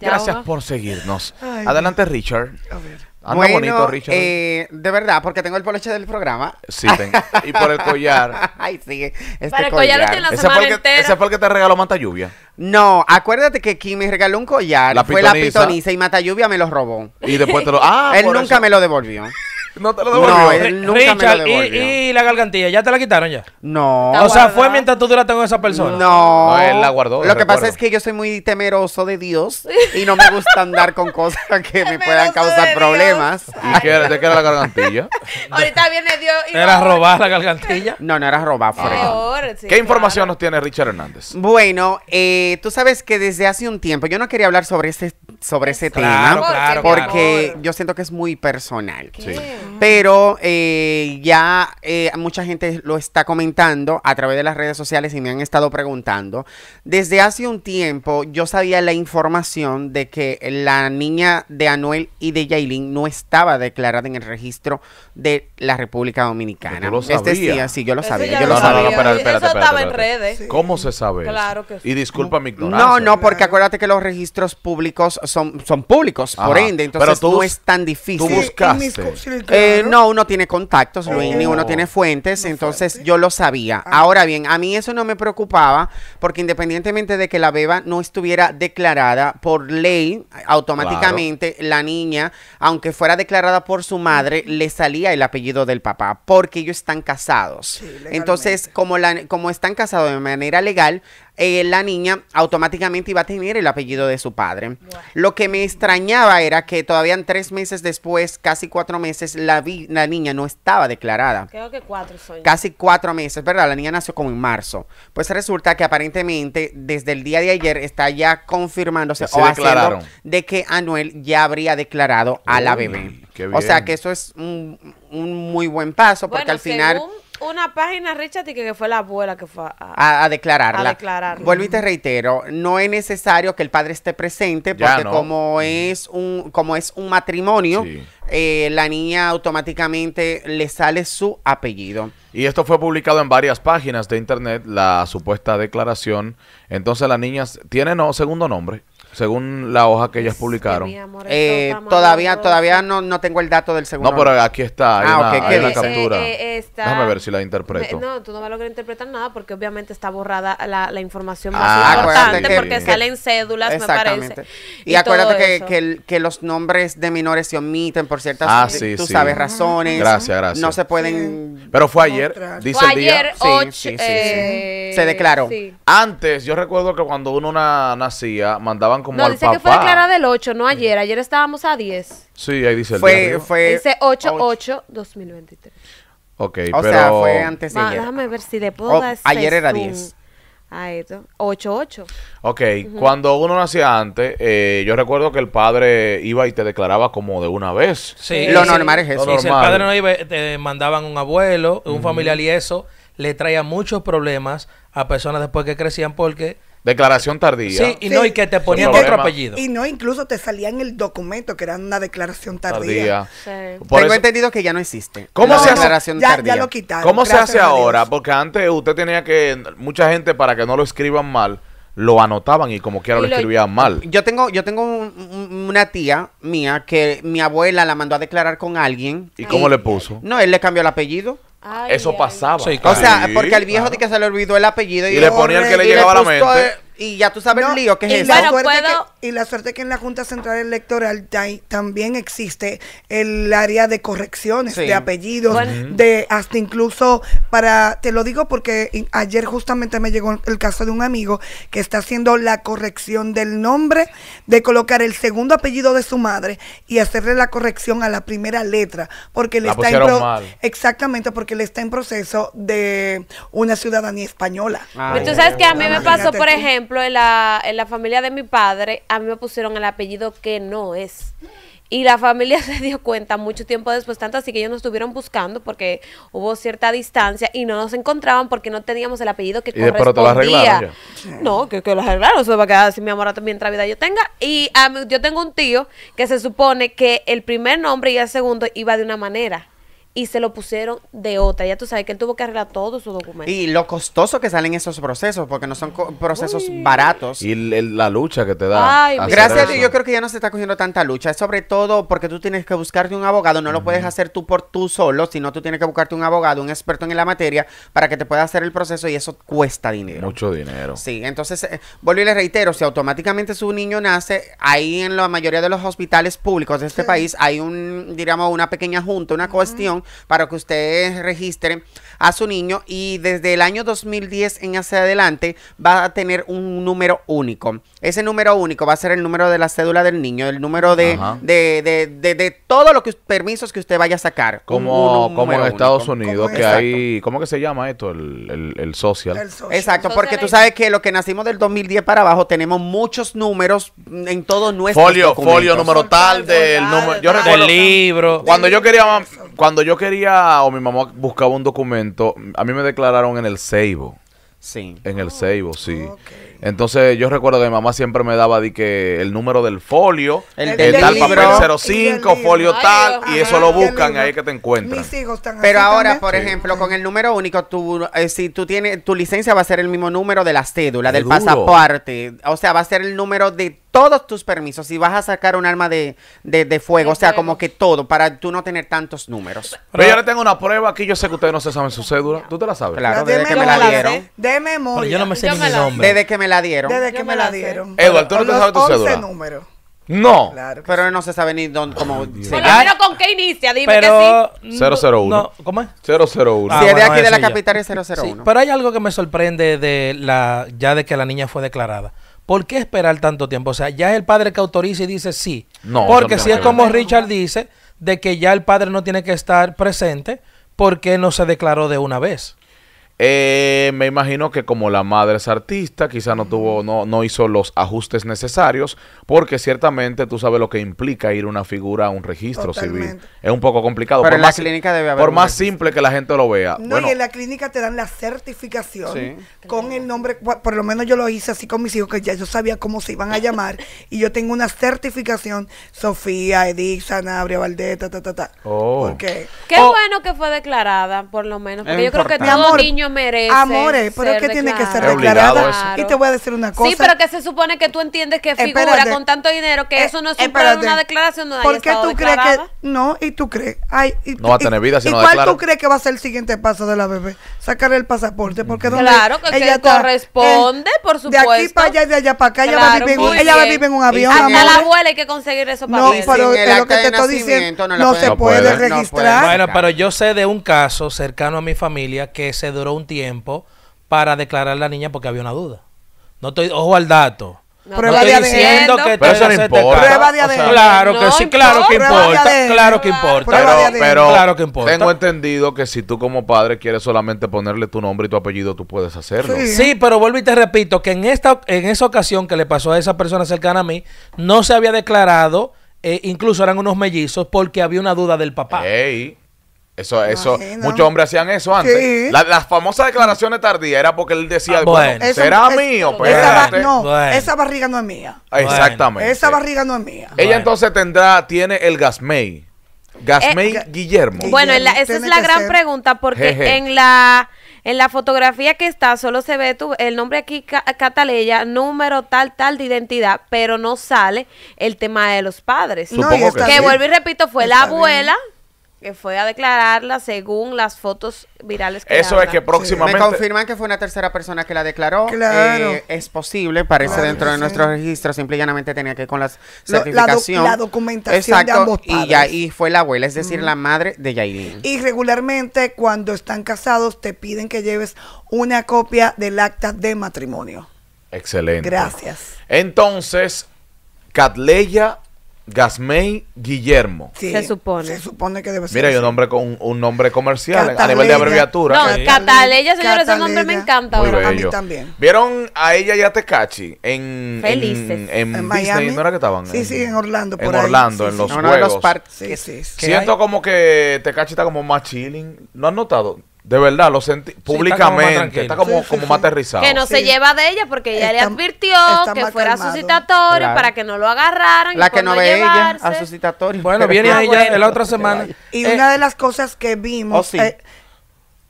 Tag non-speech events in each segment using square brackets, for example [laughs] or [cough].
Gracias por seguirnos. Adelante, Richard. A Anda bonito, Richard. Eh, de verdad, porque tengo el poloche del programa. Sí, Y por el collar. [laughs] Ay, sí. Este el collar, ese, fue el que, te regaló Mata Lluvia. No, acuérdate que Kim me regaló un collar fue la pitoniza y Mata Lluvia me lo robó. Y después te lo. [laughs] Ah, Él nunca me lo devolvió. No te lo devolvió. nunca me Y, la gargantilla, ¿ya te la quitaron ya? No. O sea, fue mientras tú duraste con esa persona. No. él la guardó. Lo que pasa es que yo soy muy temeroso de Dios [laughs] y no me gusta andar con cosas que me puedan causar problemas. ¿Y qué era, de qué la gargantilla? [laughs] Ahorita viene Dios y ¿Era robar la gargantilla? [laughs] No, no era robar, ¿Qué información nos tiene Richard Hernández? Bueno, eh, tú sabes que desde hace un tiempo, yo no quería hablar sobre ese, sobre ese claro, tema. Claro, porque yo siento que es muy personal. Sí. Pero eh, ya eh, mucha gente lo está comentando a través de las redes sociales y me han estado preguntando. Desde hace un tiempo yo sabía la información de que la niña de Anuel y de Yailin no estaba declarada en el registro de la República Dominicana. Lo este sí, sí, yo lo sabía. Yo lo sabía. Espérate, Eso estaba en redes. ¿Cómo se sabe? Claro que sí. Y disculpa mi ignorancia. No, no, porque acuérdate que los registros públicos son, son públicos, por ende, entonces no es tan difícil. Tú buscaste. Eh, eh, no, uno tiene contactos, ni uno oh. tiene fuentes, entonces yo lo sabía. Ah. Ahora bien, a mí eso no me preocupaba, porque independientemente de que la beba no estuviera declarada por ley, automáticamente la niña, aunque fuera declarada por su madre, le salía el apellido del papá, porque ellos están casados. entonces, como, la, como están casados de manera legal, eh, la niña automáticamente iba a tener el apellido de su padre. Lo que me extrañaba era que todavía tres meses después, casi cuatro meses, la, niña no estaba declarada. Creo que cuatro soy. Casi cuatro meses, ¿verdad? La niña nació como en marzo. Pues resulta que aparentemente desde el día de ayer está ya confirmándose o haciendo de que Anuel ya habría declarado a la bebé. O sea que eso es un, muy buen paso porque al final una página, Richard, y que fue la abuela que fue a, a, declararla. Vuelvo y te reitero, no es necesario que el padre esté presente porque como, mm. es un, como es un matrimonio, eh, la niña automáticamente le sale su apellido. Y esto fue publicado en varias páginas de internet, la supuesta declaración. Entonces la niña tiene segundo nombre según la hoja que ellas publicaron. Eh, todavía todavía no, no tengo el dato del segundo. No, pero aquí está, ah, una, captura. Eh, eh, Déjame ver si la interpreto. no, tú no vas a lograr interpretar nada porque obviamente está borrada la, la información más ah, importante que, porque salen cédulas, me parece. Y, acuérdate que, que, los nombres de menores se omiten por ciertas ah, sí, tú sabes, razones. Gracias, gracias. No se pueden... Pero fue ayer, dice el día. Ayer, sí. se declaró. Antes, yo recuerdo que cuando uno nacía, mandaban no, dice que fue declarada el 8, no ayer. Ayer estábamos a 10. Sí, ahí dice el día Dice 8-8-2023. Ok, o sea, fue antes de ayer. déjame ver si le puedo Oh, ayer era 10. Ahí está. 8-8. Ok, cuando uno nacía antes, eh, yo recuerdo que el padre iba y te declaraba como de una vez. Sí, Lo normal es eso. Y si el padre no iba, te mandaban un abuelo, un familiar y eso le traía muchos problemas a personas después que crecían porque Declaración tardía. Sí, y no, y que te ponían otro apellido. Y no, incluso te salía en el documento que era una declaración tardía. tardía. Sí. Tengo entendido que ya no existe. ¿Cómo se hace? lo quitaron. ¿Cómo se hace ahora? Porque antes usted tenía que, mucha gente para que no lo escriban mal, lo anotaban y como quiera lo, escribían mal. Yo tengo, yo tengo una tía mía que mi abuela la mandó a declarar con alguien. y cómo le puso? No, él le cambió el apellido eso pasaba. O sea, porque al viejo de que se le olvidó el apellido y, le ponía el que le llegaba a la mente. Y ya tú sabes el lío que es y La y la suerte que en la Junta Central Electoral también existe el área de correcciones, de apellidos, de hasta incluso para, te lo digo porque ayer justamente me llegó el caso de un amigo que está haciendo la corrección del nombre, de colocar el segundo apellido de su madre y hacerle la corrección a la primera letra, porque le está exactamente porque le está en proceso de una ciudadanía española. Ah, tú sabes que a mí me pasó, por ejemplo, ejemplo, en la, en la familia de mi padre, a mí me pusieron el apellido que no es. Y la familia [laughs] se dio cuenta mucho tiempo después, tanto así que ellos nos estuvieron buscando porque hubo cierta distancia y no nos encontraban porque no teníamos el apellido que correspondía. no, que, que lo arreglaron, eso va a quedar así mi amor mientras vida yo tenga. Y ah, yo tengo un tío que se supone que el primer nombre y el segundo iba de una manera y se lo pusieron de otra. Ya tú sabes que él tuvo que arreglar todos sus documentos. Y lo costoso que salen esos procesos, porque no son procesos baratos. Y la lucha que te da. gracias yo creo que ya no se está cogiendo tanta lucha. Es sobre todo porque tú tienes que buscarte un abogado. No lo puedes hacer tú por tú solo, sino tú tienes que buscarte un abogado, un experto en la materia, para que te pueda hacer el proceso y eso cuesta dinero. Mucho dinero. Sí, entonces, eh, vuelvo y le reitero, si automáticamente su niño nace, ahí en la mayoría de los hospitales públicos de este país hay un, digamos, una pequeña junta, una cuestión para que usted registre a su niño y desde el año 2010 en hacia adelante va a tener un número único. Ese número único va a ser el número de la cédula del niño, el número de, de, todos los permisos que usted vaya a sacar. Como, como en Estados Unidos, que hay, ¿cómo que se llama esto? El, el, social. Exacto, porque tú sabes que los que nacimos del 2010 para abajo tenemos muchos números en todos nuestro Folio, folio número tal, del número, del libro. Cuando yo quería cuando yo quería, o mi mamá buscaba un documento, a mí me declararon en el Seibo. Sí. En el Seibo, sí. Entonces yo recuerdo que mamá siempre me daba di que el número del folio, el, eh, tal papel 05, folio tal, y eso lo buscan, ahí que te encuentran. Pero ahora, por ejemplo, con el número único, tú, eh, si tú tienes, tu licencia va a ser el mismo número de la cédula, del pasaporte, o sea, va a ser el número de todos tus permisos si vas a sacar un arma de, fuego, o sea, como que todo, para tú no tener tantos números. Pero yo le tengo una prueba aquí, yo sé que ustedes no se saben su cédula, ¿tú te la sabes? Claro, desde que me la dieron. ¿eh? De memoria. no Desde que me la dieron. Desde que me, la dieron. Eduardo, ¿tú no sabes tu No. pero no se sabe ni dónde, cómo con qué inicia, dime que sí. 001. No, ¿Cómo es? 001. Si ah, de aquí de la capital es 001. pero hay algo que me sorprende de la ya de que la niña fue declarada. ¿Por qué esperar tanto tiempo? O sea, ya es el padre que autoriza y dice sí. No. Porque si es como Richard dice, de que ya el padre no tiene que estar presente, ¿por qué no se declaró de una vez? Eh, me imagino que como la madre es artista, quizá no tuvo, no, no hizo los ajustes necesarios, porque ciertamente tú sabes lo que implica ir una figura a un registro civil. Es un poco complicado. por más, clínica Por más simple que la gente lo vea. No, y en la clínica te dan la certificación con el nombre, por lo menos yo lo hice así con mis hijos, que ya yo sabía cómo se iban a llamar, [laughs] y yo tengo una certificación, Sofía, Edith, Sanabria, Valdeta, ta, ta, ta. Oh. Qué oh. bueno que fue declarada, por lo menos, porque yo creo que todo niños merece. Amores, pero es que tiene que ser declarada. Y te voy a decir una cosa. Sí, pero que se supone que tú entiendes que figura con tanto dinero que eh, eso no es una declaración. No ¿Por qué tú crees que.? No, y tú crees. y, no va a tener vida si no ¿Y cuál tú crees que va a ser el siguiente paso de la bebé? Sacar el pasaporte. Porque donde claro, corresponde, eh, por supuesto. De aquí para allá y de allá para acá. ella, va a vivir, en, ella en un avión. Hasta la abuela hay que conseguir eso para No, pero lo que te estoy diciendo. No se puede registrar. Bueno, pero yo sé de un caso cercano a mi familia que se duró un tiempo para declarar a la niña porque había una duda. No estoy, ojo al dato. diciendo que eso importa. Prueba de adentro. claro que sí, claro que importa. Claro que importa. Pero, tengo entendido que si tú como padre quieres solamente ponerle tu nombre y tu apellido, tú puedes hacerlo. Sí, pero vuelvo y te repito que en, esta, en esa ocasión que le pasó a esa persona cercana a mí, no se había declarado, eh, incluso eran unos mellizos, porque había una duda del papá. Ey. Eso, eso, muchos hombres hacían eso antes. las famosas declaraciones tardías era porque él decía, ah, bueno, será mío, pero pues, esa, no, esa barriga no es mía. Exactamente. Esa barriga no es mía. Ella entonces tendrá, tiene el gasmey. Gasmey eh, Guillermo. Bueno, esa es la gran pregunta porque en la en la fotografía que está solo se ve tu, el nombre aquí catalella número tal tal de identidad, pero no sale el tema de los padres. No, que vuelvo y repito fue la abuela que fue a declararla según las fotos virales que Eso es que próximamente... Me confirman que fue una tercera persona que la declaró. Claro. Eh, es posible, parece dentro de nuestro registro, simple y llanamente tenía que ir con las certificación. La, documentación Y, ya, fue la abuela, es decir, la madre de Yailin. Y regularmente cuando están casados te piden que lleves una copia del acta de matrimonio. Excelente. Gracias. Entonces, Catleya Gasmey Guillermo. se supone. Se supone que debe ser. Mira, hay un nombre con un nombre comercial a nivel de abreviatura. No, sí. Eh, Cataleya, señores, ese nombre me encanta. Muy A mí también. ¿Vieron a ella y a Tecachi en Felices. En, en, Miami? ¿No era que estaban? Sí, sí, en Orlando por En Orlando, en los juegos. en los parques. Siento como que Tecachi está como más chilling. ¿No has notado? De verdad, lo sentí públicamente, está como, más aterrizado. Que no se lleva de ella porque ella le advirtió que fuera suscitatorio para que no lo agarraran. La que no ve ella a suscitatorio. Bueno, viene ella la otra semana. Y eh, una de las cosas que vimos. Oh, eh,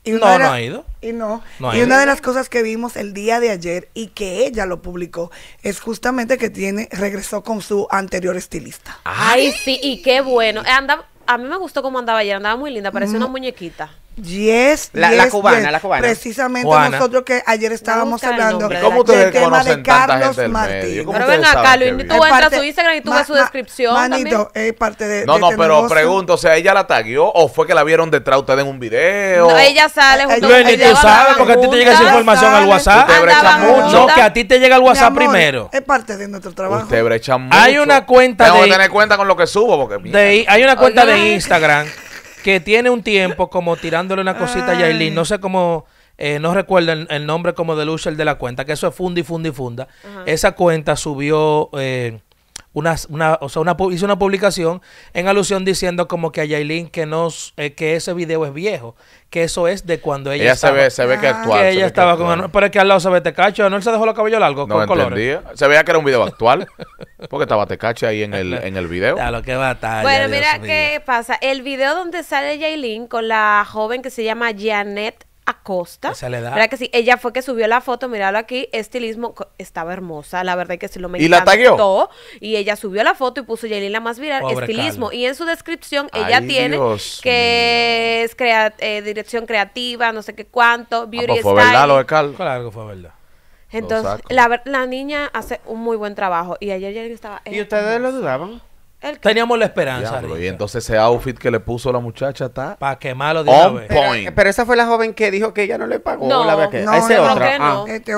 y no, no ha ido. Y no. y una de las cosas que vimos el día de ayer y que ella lo publicó es justamente que tiene regresó con su anterior estilista. Ay, sí, y qué bueno. Anda, a mí me gustó cómo andaba ayer, andaba muy linda, parecía una muñequita la, cubana, la cubana. Precisamente nosotros que ayer estábamos hablando del tema de Carlos Martín. Pero ven acá, y tú entras a su Instagram y tú ves su descripción. Manito, es parte de. No, no, este pero pregunto, o sea, ¿ella la taguió o fue que la vieron detrás ustedes en un video? No, ella sale junto Luis, ni tú sabes, porque a ti te llega esa información al WhatsApp. No, que a ti te llega el WhatsApp primero. Es parte de nuestro trabajo. Usted brecha mucho. Hay una cuenta de. Tengo que tener cuenta con lo que subo, porque. Hay una cuenta de Instagram [laughs] que tiene un tiempo como tirándole una cosita a Yailin. No sé cómo, eh, no recuerdo el, nombre como de Lucha, el de la cuenta, que eso es fundi, fundi, funda. Esa cuenta subió eh, una, una, hizo una publicación en alusión diciendo como que a Yailin que, nos, eh, que ese video es viejo, que eso es de cuando ella, estaba. se ve, se ve que actual. ella estaba pero es que al lado se ve Tecacho, él se dejó los cabellos largos no con entendía. Se veía que era un video [laughs] actual, porque estaba tecacho ahí en el, en el video. Bueno, mira qué pasa. El video donde sale Yailin con la joven que se llama Janet Acosta. le que si Ella fue que subió la foto, míralo aquí, estilismo estaba hermosa, la verdad que si lo me ¿Y la tagueó? Y ella subió la foto y puso la más viral, estilismo. Y en su descripción ella tiene que es eh, dirección creativa, no sé qué cuánto, ah, beauty pues verdad lo de Carlos. fue verdad. Entonces, la, la, niña hace un muy buen trabajo y ayer estaba... ¿Y ustedes lo dudaban? Teníamos la esperanza. y entonces ese outfit que le puso la muchacha está. Para que malo? una Pero, esa fue la joven que dijo que ella no le pagó. No, la no, no, otra? Este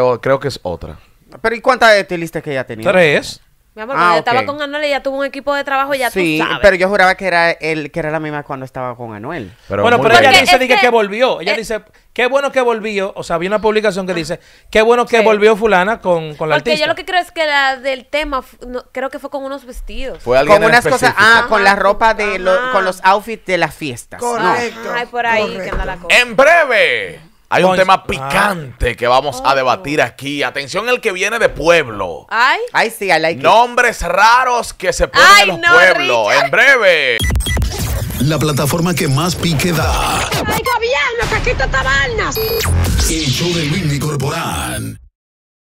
otra. creo que es otra. Pero ¿y cuántas estilistas que ella tenía? Tres. Mi amor, cuando ah, yo estaba con Anuel, ella tuvo un equipo de trabajo, y ya sí, pero yo juraba que era él, que era la misma cuando estaba con Anuel. bueno, pero ella dice que, volvió. Ella eh, dice, qué bueno que volvió. O sea, había una publicación que ah. dice, qué bueno que volvió fulana con, con la Porque yo lo que creo es que la del tema, creo que fue con unos vestidos. Fue alguien con unas cosas, ah, con la ropa de, con los outfits de las fiestas. Correcto. por ahí anda la cosa. En breve hay un tema picante que vamos a oh. debatir aquí. Atención el que viene de pueblo. Ay. Ay, sí, I like Nombres raros que se ponen los pueblos. En breve. La plataforma que más pique da. ¡Ay, gobierno, El show de